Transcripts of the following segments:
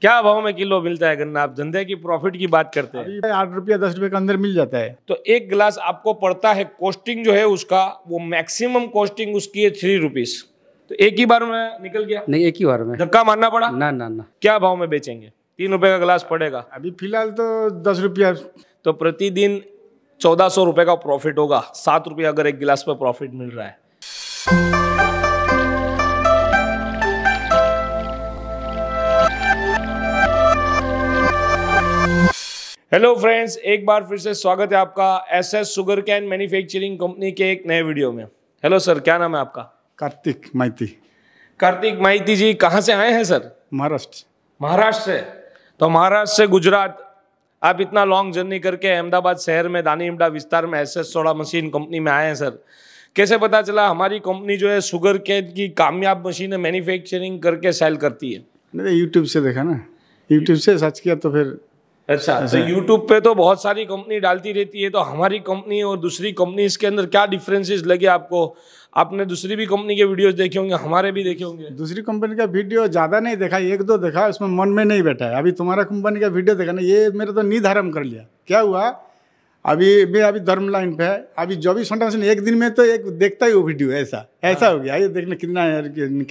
क्या भाव में किलो मिलता है गन्ना आप धंधे की प्रॉफिट की बात करते हैं आठ रुपया दस रुपए के अंदर मिल जाता है तो एक गिलास आपको पड़ता है कॉस्टिंग जो है उसका वो मैक्सिमम कॉस्टिंग उसकी है थ्री रुपीज तो एक ही बार में निकल गया नहीं एक ही बार में धक्का मारना पड़ा ना ना ना क्या भाव में बेचेंगे तीन रुपए का गिलास पड़ेगा अभी फिलहाल तो दस रुपया तो प्रतिदिन चौदह सौ रुपए का प्रॉफिट होगा सात रुपया अगर एक गिलास पर प्रॉफिट मिल रहा है हेलो फ्रेंड्स एक बार फिर से स्वागत है आपका S S sugar cane manufacturing company के एक नए वीडियो में हेलो सर क्या नाम है आपका कार्तिक माइती कार्तिक माइती जी कहाँ से आए हैं सर महाराष्ट्र महाराष्ट्र से तो महाराष्ट्र से गुजरात आप इतना लॉन्ग जर्नी करके अहमदाबाद शहर में दानी इमडा विस्तार में S S soda machine company में आए हैं सर कैसे पता चला हमारी कंपनी जो है शुगर कैन की कामयाब मशीन मैन्युफैक्चरिंग करके सेल करती है यूट्यूब से देखा ना यूट्यूब से सर्च किया तो फिर अच्छा तो यूट्यूब पे तो बहुत सारी कंपनी डालती रहती है तो हमारी कंपनी और दूसरी कंपनी इसके अंदर क्या डिफरेंसेस लगे आपको आपने दूसरी भी कंपनी के वीडियोस देखे होंगे हमारे भी देखे होंगे दूसरी कंपनी का वीडियो ज़्यादा नहीं देखा एक दो देखा उसमें मन में नहीं बैठा है अभी तुम्हारा कंपनी का वीडियो देखा ना ये मेरा तो नींद कर लिया क्या हुआ अभी मैं अभी धर्म लाइन पे है अभी चौबीस घंटा से एक दिन में तो एक देखता ही वो वीडियो ऐसा ऐसा हाँ। हो गया ये देखना कितना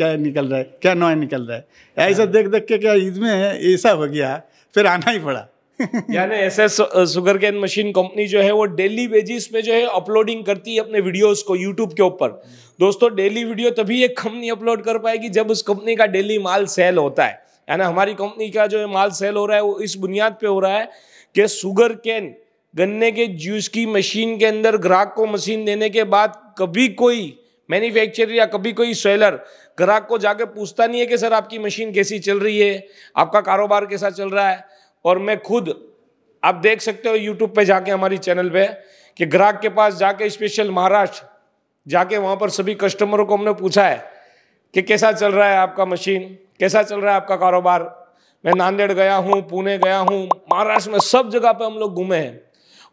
क्या निकल रहा है क्या नया निकल रहा है ऐसा हाँ। देख देख के क्या इसमें ऐसा हो गया फिर आना ही पड़ा यानी ऐसे सुगर कैन मशीन कंपनी जो है वो डेली बेजिस पे जो है अपलोडिंग करती है अपने वीडियोस को यूट्यूब के ऊपर दोस्तों डेली वीडियो तभी एक कंपनी अपलोड कर पाएगी जब उस कंपनी का डेली माल सेल होता है यानी हमारी कंपनी का जो है माल सेल हो रहा है वो इस बुनियाद पे हो रहा है कि सुगर कैन गन्ने के जूस की मशीन के अंदर ग्राहक को मशीन देने के बाद कभी कोई मैन्युफैक्चरर या कभी कोई सेलर ग्राहक को जाके पूछता नहीं है कि सर आपकी मशीन कैसी चल रही है आपका कारोबार कैसा चल रहा है और मैं खुद आप देख सकते हो यूट्यूब पे जाके हमारी चैनल पे कि ग्राहक के पास जाके स्पेशल महाराष्ट्र जाके वहाँ पर सभी कस्टमरों को हमने पूछा है कि कैसा चल रहा है आपका मशीन कैसा चल रहा है आपका कारोबार मैं नांदेड़ गया हूँ पुणे गया हूँ महाराष्ट्र में सब जगह पे हम लोग घूमे हैं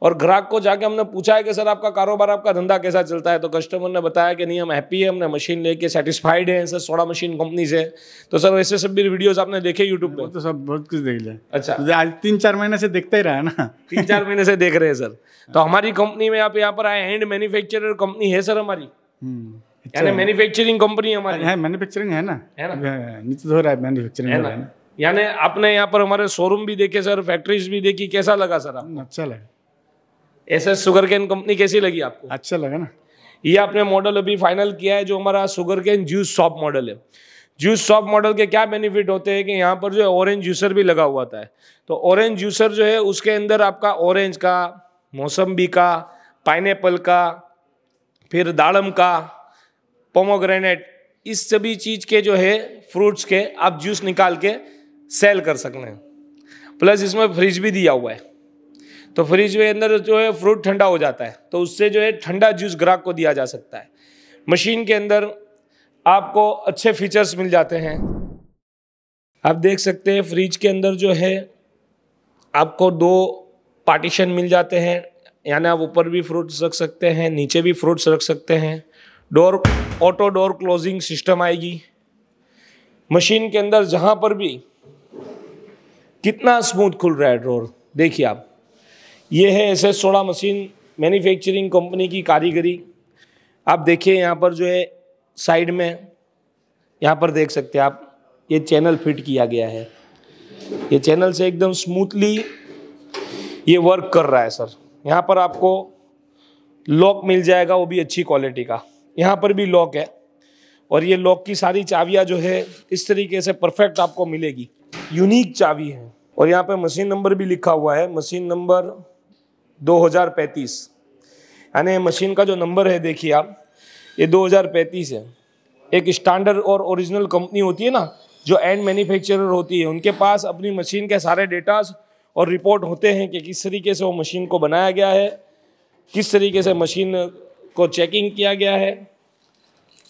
और ग्राहक को जाके हमने पूछा है कि सर आपका कारोबार आपका धंधा कैसा चलता है तो कस्टमर ने बताया कि नहीं हम हैप्पी है हमने मशीन लेके सेटिस्फाइड है सर सोडा मशीन कंपनी से तो सर वैसे सब भी वीडियोज आपने देखे यूट्यूब पर तो सब बहुत कुछ देख लिया अच्छा तो आज तीन चार महीने से देखते ही रहा ना तीन चार महीने से देख रहे हैं सर तो हमारी कंपनी में आप यहाँ पर आए हैंड मैन्युफेक्चर कंपनी है सर हमारी मैन्युफैक्चरिंग हम्म, कंपनी अच्छा। हमारी है मैन्युफैक्चरिंग है ना है ना हाँ, नीचे तो हो रहा है मैन्युफैक्चरिंग है ना यानी आपने यहाँ पर हमारे शोरूम भी देखे सर फैक्ट्रीज भी देखी कैसा लगा सर आप अच्छा लगा S S sugar cane company कैसी लगी आपको अच्छा लगा ना ये आपने मॉडल अभी फाइनल किया है जो हमारा sugar cane juice shop model है जूस शॉप मॉडल के क्या बेनिफिट होते हैं कि यहाँ पर जो है ऑरेंज जूसर भी लगा हुआ था तो ऑरेंज जूसर जो है उसके अंदर आपका ऑरेंज का मौसम्बी का पाइन का फिर दाड़म का पोमोग्रेनेट इस सभी चीज़ के जो है फ्रूट्स के आप जूस निकाल के सेल कर सकते हैं प्लस इसमें फ्रिज भी दिया हुआ है तो फ्रिज के अंदर जो है फ्रूट ठंडा हो जाता है तो उससे जो है ठंडा जूस ग्राहक को दिया जा सकता है मशीन के अंदर आपको अच्छे फीचर्स मिल जाते हैं आप देख सकते हैं फ्रिज के अंदर जो है आपको दो पार्टीशन मिल जाते हैं यानी आप ऊपर भी फ्रूट्स रख सकते हैं नीचे भी फ्रूट्स रख सकते हैं door auto door closing system आएगी मशीन के अंदर जहाँ पर भी कितना स्मूथ खुल रहा है ड्रोर देखिए आप ये है S S soda machine manufacturing company की कारीगरी आप देखिए यहाँ पर जो है साइड में यहाँ पर देख सकते हैं आप ये चैनल फिट किया गया है ये चैनल से एकदम स्मूथली ये वर्क कर रहा है सर यहाँ पर आपको लॉक मिल जाएगा वो भी अच्छी क्वालिटी का यहाँ पर भी लॉक है और ये लॉक की सारी चाबियाँ जो है इस तरीके से परफेक्ट आपको मिलेगी यूनिक चाबी है और यहाँ पे मशीन नंबर भी लिखा हुआ है मशीन नंबर 2035 यानी मशीन का जो नंबर है देखिए आप ये 2035 है एक स्टैंडर्ड और ओरिजिनल कंपनी होती है ना जो एंड मैन्युफैक्चरर होती है उनके पास अपनी मशीन के सारे डेटास और रिपोर्ट होते हैं कि किस तरीके से वो मशीन को बनाया गया है किस तरीके से मशीन को चेकिंग किया गया है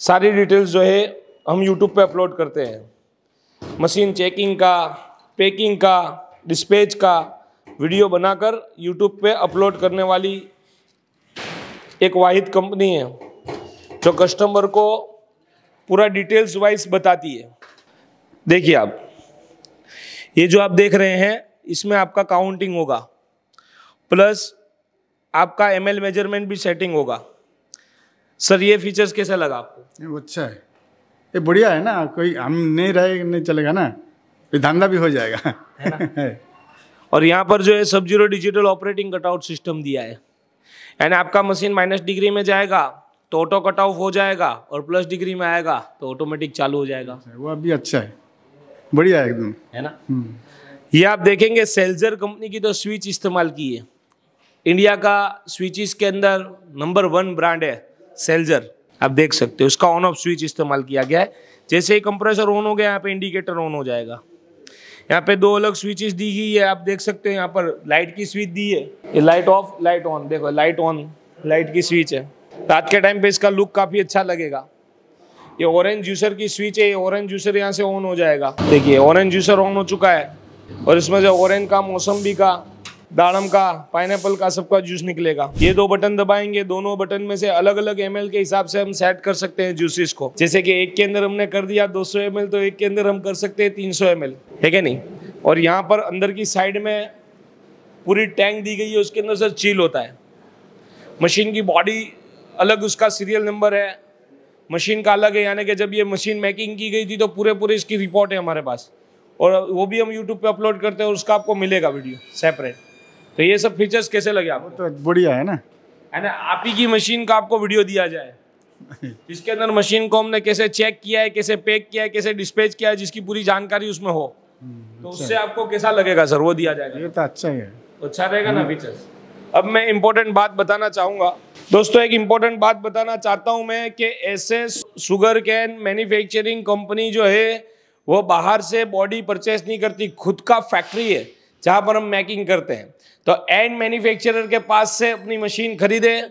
सारी डिटेल्स जो है हम यूट्यूब पर अपलोड करते हैं मशीन चेकिंग का पैकिंग का डिस्पेच का वीडियो बनाकर यूट्यूब पे अपलोड करने वाली एक वाहिद कंपनी है जो कस्टमर को पूरा डिटेल्स वाइज बताती है देखिए आप ये जो आप देख रहे हैं इसमें आपका काउंटिंग होगा प्लस आपका एम एल मेजरमेंट भी सेटिंग होगा सर ये फीचर्स कैसा लगा आपको अच्छा है ये बढ़िया है ना कोई हम नहीं रहे नहीं चलेगा ना ये धंधा भी हो जाएगा है ना? और यहाँ पर जो है सब zero digital operating cutout system दिया है यानी आपका मशीन माइनस डिग्री में जाएगा तो ऑटो कट ऑफ हो जाएगा और प्लस डिग्री में आएगा तो ऑटोमेटिक चालू हो जाएगा अच्छा, वो अभी अच्छा है बढ़िया है एकदम है ना हम्म। ये आप देखेंगे सेल्जर कंपनी की तो स्विच इस्तेमाल की है इंडिया का स्विचेस के अंदर नंबर वन ब्रांड है सेल्जर आप देख सकते हो उसका ऑन ऑफ स्विच इस्तेमाल किया गया है जैसे ही कंप्रेसर ऑन हो गया यहाँ पे इंडिकेटर ऑन हो जाएगा यहाँ पे दो अलग स्विचेस दी गई है आप देख सकते हो यहाँ पर लाइट की स्विच दी है ये लाइट ऑफ लाइट ऑन देखो लाइट ऑन लाइट की स्विच है रात के टाइम पे इसका लुक काफ़ी अच्छा लगेगा ये ऑरेंज जूसर की स्विच है ये ऑरेंज जूसर यहाँ से ऑन हो जाएगा देखिए ऑरेंज जूसर ऑन हो चुका है और इसमें जो ऑरेंज का मौसम भी का दाड़म का पाइनएप्पल का सबका जूस निकलेगा ये दो बटन दबाएंगे दोनों बटन में से अलग अलग एम के हिसाब से हम सेट कर सकते हैं जूसेस को जैसे कि एक के अंदर हमने कर दिया 200 सौ तो एक के अंदर हम कर सकते हैं 300 सौ है क्या नहीं और यहाँ पर अंदर की साइड में पूरी टैंक दी गई है उसके अंदर सर चील होता है मशीन की बॉडी अलग उसका सीरियल नंबर है मशीन का अलग है यानी कि जब ये मशीन मेकिंग की गई थी तो पूरे पूरे इसकी रिपोर्ट है हमारे पास और वो भी हम यूट्यूब पर अपलोड करते हैं और उसका आपको मिलेगा वीडियो सेपरेट तो ये सब फीचर्स कैसे लगे आपको तो बढ़िया है ना है ना आप ही की मशीन का आपको वीडियो दिया जाए इसके अंदर मशीन को हमने कैसे चेक किया है कैसे पैक किया है कैसे डिस्पैच किया है जिसकी पूरी जानकारी उसमें हो हम्म, तो अच्छा। उससे आपको कैसा लगेगा सर वो दिया जाएगा ये तो अच्छा ही है तो अच्छा रहेगा ना फीचर्स हम्म। अब मैं इम्पोर्टेंट बात बताना चाहूँगा दोस्तों एक इम्पोर्टेंट बात बताना चाहता हूँ मैं कि ऐसे शुगर कैन मैन्युफैक्चरिंग कंपनी जो है वो बाहर से बॉडी परचेस नहीं करती खुद का फैक्ट्री है जहाँ पर हम मैकिंग करते हैं तो एंड मैन्युफैक्चरर के पास से अपनी मशीन खरीदें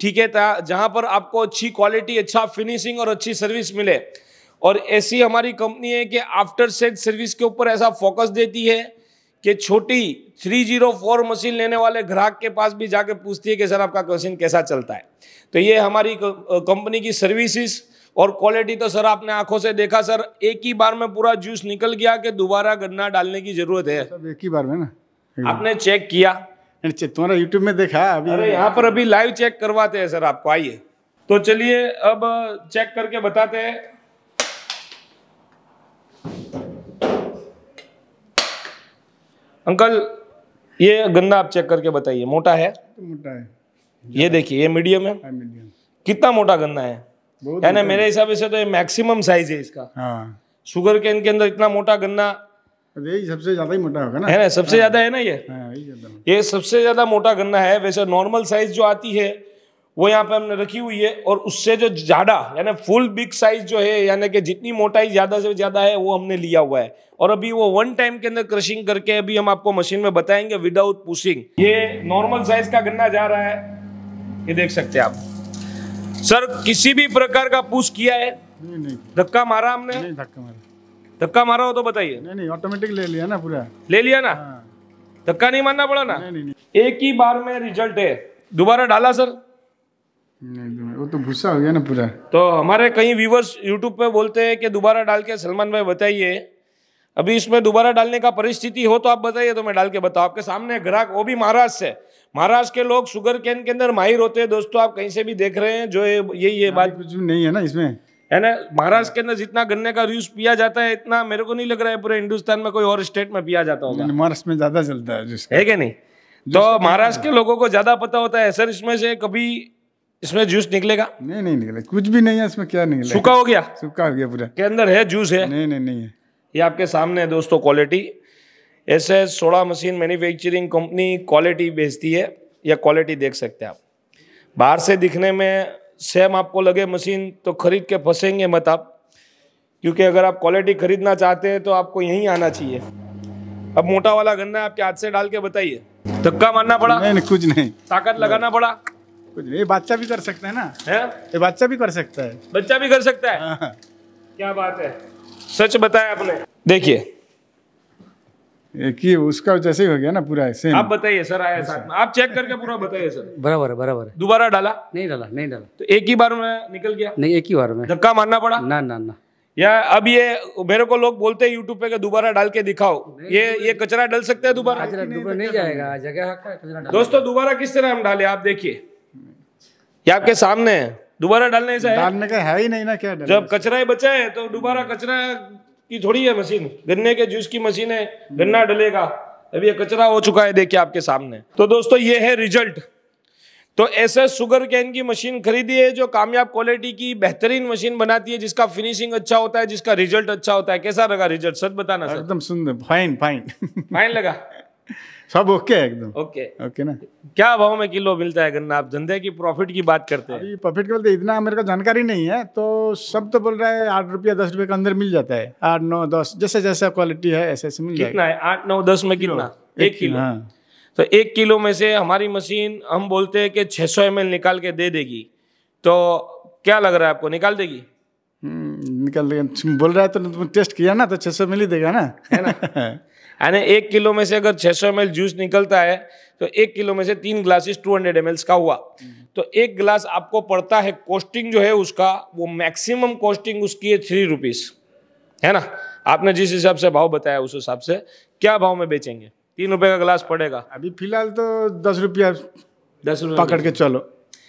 ठीक है जहाँ पर आपको अच्छी क्वालिटी अच्छा फिनिशिंग और अच्छी सर्विस मिले और ऐसी हमारी कंपनी है कि आफ्टर सेट सर्विस के ऊपर ऐसा फोकस देती है कि छोटी 304 मशीन लेने वाले ग्राहक के पास भी जाके पूछती है कि सर आपका मशीन कैसा चलता है तो ये हमारी कंपनी की सर्विसेज और क्वालिटी तो सर आपने आंखों से देखा सर एक ही बार में पूरा जूस निकल गया कि दोबारा गन्ना डालने की जरूरत है सब एक ही बार में ना आपने चेक किया तुम्हारा यूट्यूब में देखा अभी अरे यहाँ पर अभी लाइव चेक करवाते हैं सर आपको आइए तो चलिए अब चेक करके बताते हैं अंकल ये गन्ना आप चेक करके बताइए मोटा है मोटा है ये देखिए ये मीडियम है मीडियम हाँ, कितना मोटा गन्ना है यानी मेरे हिसाब से तो ये मैक्सिमम साइज है इसका हाँ शुगर केन के अंदर इतना मोटा गन्ना सबसे ज्यादा ही मोटा होगा ना है ना सबसे हाँ। ज्यादा है ना ये हाँ, ये सबसे ज्यादा मोटा गन्ना है वैसे नॉर्मल साइज जो आती है वो यहाँ पे हमने रखी हुई है और उससे जो ज़्यादा यानी फुल बिग साइज जो है यानी कि जितनी मोटाई ज़्यादा से ज़्यादा है वो हमने लिया हुआ है और अभी वो वन टाइम के अंदर क्रशिंग करके अभी हम आपको मशीन में बताएंगे विदाउट पुशिंग ये नॉर्मल साइज का गन्ना जा रहा है ये देख सकते हैं आप सर किसी भी प्रकार का पुश किया है नहीं नहीं धक्का मारा हमने नहीं धक्का मारा धक्का मारा हो तो बताइए नहीं नहीं ऑटोमेटिक ले लिया ना पूरा ले लिया ना हाँ। धक्का नहीं मारना पड़ा ना नहीं, नहीं, एक ही बार में रिजल्ट है दोबारा डाला सर नहीं वो तो गुस्सा हो गया ना पूरा तो हमारे कई व्यूवर्स यूट्यूब पे बोलते हैं कि दोबारा डाल के सलमान भाई बताइए अभी इसमें दोबारा डालने का परिस्थिति हो तो आप बताइए तो मैं डाल के बताऊँ आपके सामने ग्राहक वो भी महाराष्ट्र से महाराष्ट्र के लोग शुगर कैन के अंदर माहिर होते हैं दोस्तों आप कहीं से भी देख रहे हैं जो ये ये ये बात कुछ नहीं है ना इसमें है ना महाराष्ट्र के अंदर जितना गन्ने का यूज पिया जाता है इतना मेरे को नहीं लग रहा है पूरे हिंदुस्तान में कोई और स्टेट में पिया जाता होगा महाराष्ट्र में ज्यादा चलता है है क्या नहीं तो महाराष्ट्र के लोगों को ज्यादा पता होता है सर इसमें से कभी इसमें जूस निकलेगा नहीं नहीं निकले कुछ भी नहीं है इसमें क्या निकले सूखा हो गया सूखा हो गया पूरा के अंदर है जूस है नहीं नहीं नहीं है ये आपके सामने है दोस्तों quality S S soda machine manufacturing company quality बेचती है या क्वालिटी देख सकते हैं आप बाहर से दिखने में सेम आपको लगे मशीन तो खरीद के फंसेंगे मत आप क्योंकि अगर आप क्वालिटी खरीदना चाहते हैं तो आपको यहीं आना चाहिए अब मोटा वाला गन्ना आपके हाथ से डाल के बताइए धक्का मारना पड़ा नहीं, नहीं कुछ नहीं ताकत लगाना पड़ा कुछ नहीं बच्चा भी कर सकता है ना है ये बच्चा भी कर सकता है बच्चा भी कर सकता है हाँ, हाँ। क्या बात है सच बताया आपने देखिए कि उसका जैसे हो गया ना पूरा ऐसे आप बताइए सर आया साथ में आप चेक करके पूरा बताइए सर बराबर है बराबर है दोबारा डाला नहीं डाला नहीं डाला तो एक ही बार में निकल गया नहीं एक ही बार में धक्का मारना पड़ा ना ना ना या अब ये मेरे को लोग बोलते हैं यूट्यूब पे के दोबारा डाल के दिखाओ ये ये कचरा डल सकता है दोबारा नहीं, नहीं जाएगा जगह कचरा दोस्तों दोबारा किस तरह हम डाले आप देखिए ये आपके सामने है दोबारा डालने से डालने का है ही नहीं ना क्या जब कचरा ही बचा है तो दोबारा कचरा की थोड़ी है मशीन गन्ने के जूस की मशीन है गन्ना डलेगा अभी ये कचरा हो चुका है देखिए आपके सामने तो दोस्तों ये है रिजल्ट तो ऐसे शुगर कैन की मशीन खरीदी है जो कामयाब क्वालिटी की बेहतरीन मशीन बनाती है जिसका फिनिशिंग अच्छा होता है जिसका रिजल्ट अच्छा होता है कैसा लगा रिजल्ट सच बताना एकदम सुंदर फाइन फाइन फाइन लगा सब ओके है एकदम ओके ओके ना क्या भाव में किलो मिलता है गन्ना आप धंधे की प्रॉफिट की बात करते हैं प्रॉफिट के बोलते इतना मेरे को जानकारी नहीं है तो सब तो बोल रहा है आठ रुपया दस रुपये के अंदर मिल जाता है आठ नौ दस जैसे जैसे क्वालिटी है ऐसे ऐसे मिल जाएगा कितना है आठ नौ दस में कितना एक किलो हाँ। तो एक किलो में से हमारी मशीन हम बोलते हैं कि छः सौ निकाल के दे देगी तो क्या लग रहा है आपको निकाल देगी निकल बोल रहा है तो टेस्ट किया ना तो छः सौ मिल ही देगा ना है ना एक किलो में से अगर छः सौ एम जूस निकलता है तो एक किलो में से तीन ग्लासेस टू हंड्रेड का हुआ तो एक गिलास आपको पड़ता है कॉस्टिंग जो है उसका वो मैक्सिमम कॉस्टिंग उसकी है थ्री रुपीज़ है ना आपने जिस हिसाब से भाव बताया उस हिसाब से क्या भाव में बेचेंगे तीन रुपए का ग्लास पड़ेगा अभी फिलहाल तो दस रुपया दस रुपये पकड़ के चलो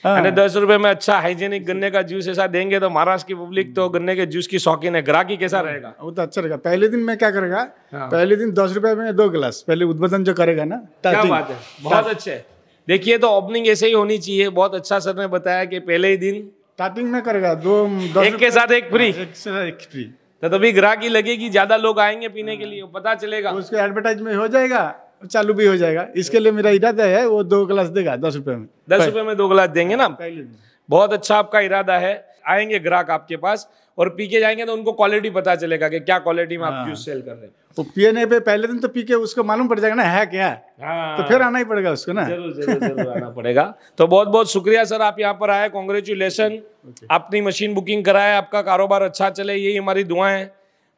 हाँ। अरे दस रुपए में अच्छा हाइजेनिक गन्ने का जूस ऐसा देंगे तो महाराष्ट्र की पब्लिक तो गन्ने के जूस की शौकीन है ग्राहकी कैसा हाँ, रहेगा वो तो अच्छा रहेगा पहले दिन मैं क्या करेगा हाँ। पहले दिन दस रुपए में दो गिलास पहले उद्बोधन जो करेगा ना क्या बात है बहुत अच्छे देखिए तो ओपनिंग ऐसे ही होनी चाहिए बहुत अच्छा सर ने बताया कि पहले ही दिन स्टार्टिंग में करेगा दो एक के साथ एक फ्री एक फ्री तो तभी ग्राहकी लगेगी ज्यादा लोग आएंगे पीने के लिए पता चलेगा उसके एडवर्टाइजमेंट हो जाएगा चालू भी हो जाएगा इसके लिए मेरा इरादा है वो दो ग्लास देगा दस रुपए में दस रुपए में दो ग्लास देंगे ना पहले बहुत अच्छा आपका इरादा है आएंगे ग्राहक आपके पास और पी के जाएंगे तो उनको क्वालिटी पता चलेगा कि क्या क्वालिटी में आप जूस हाँ। सेल कर रहे हैं तो पीएनए पे पहले दिन तो पी के उसको मालूम पड़ जाएगा ना है क्या हाँ। तो फिर आना ही पड़ेगा उसको ना जरूर जरूर, जरूर आना पड़ेगा तो बहुत बहुत शुक्रिया सर आप यहाँ पर आए कॉन्ग्रेचुलेसन अपनी मशीन बुकिंग कराए आपका कारोबार अच्छा चले यही हमारी दुआएं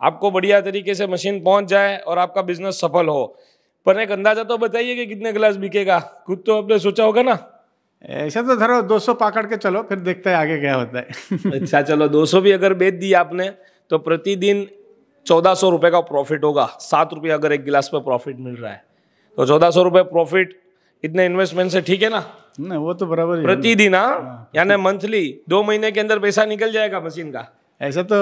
आपको बढ़िया तरीके से मशीन पहुंच जाए और आपका बिजनेस सफल हो पर एक अंदाजा तो बताइए कि कितने गिलास बिकेगा खुद तो आपने सोचा होगा ना ऐसा तो धरो 200 पकड़ के चलो फिर देखते हैं आगे क्या होता है अच्छा चलो 200 भी अगर बेच दिया आपने तो प्रतिदिन चौदह सौ रुपये का प्रॉफिट होगा सात रुपये अगर एक गिलास पर प्रॉफिट मिल रहा है तो चौदह सौ रुपये प्रॉफिट इतने इन्वेस्टमेंट से ठीक है ना नहीं वो तो बराबर ही प्रतिदिन हाँ, हाँ यानी मंथली दो महीने के अंदर पैसा निकल जाएगा मशीन का ऐसा तो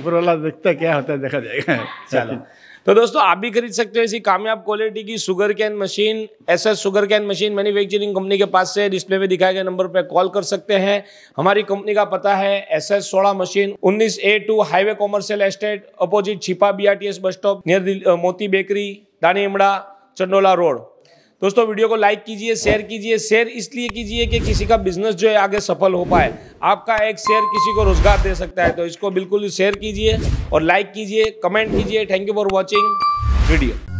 ऊपर वाला देखता क्या होता है देखा जाएगा चलो तो दोस्तों आप भी खरीद सकते हो ऐसी कामयाब क्वालिटी की sugar cane machine S S sugar cane machine manufacturing company के पास से डिस्प्ले में दिखाए गए नंबर पर कॉल कर सकते हैं हमारी कंपनी का पता है एस एस सोलह मशीन उन्नीस A two highway commercial estate opposite Chhipa B bus stop near Moti bakery Danilimda Chandola road दोस्तों वीडियो को लाइक कीजिए शेयर कीजिए शेयर इसलिए कीजिए कि किसी का बिजनेस जो है आगे सफल हो पाए आपका एक शेयर किसी को रोजगार दे सकता है तो इसको बिल्कुल शेयर कीजिए और लाइक कीजिए कमेंट कीजिए thank you for watching video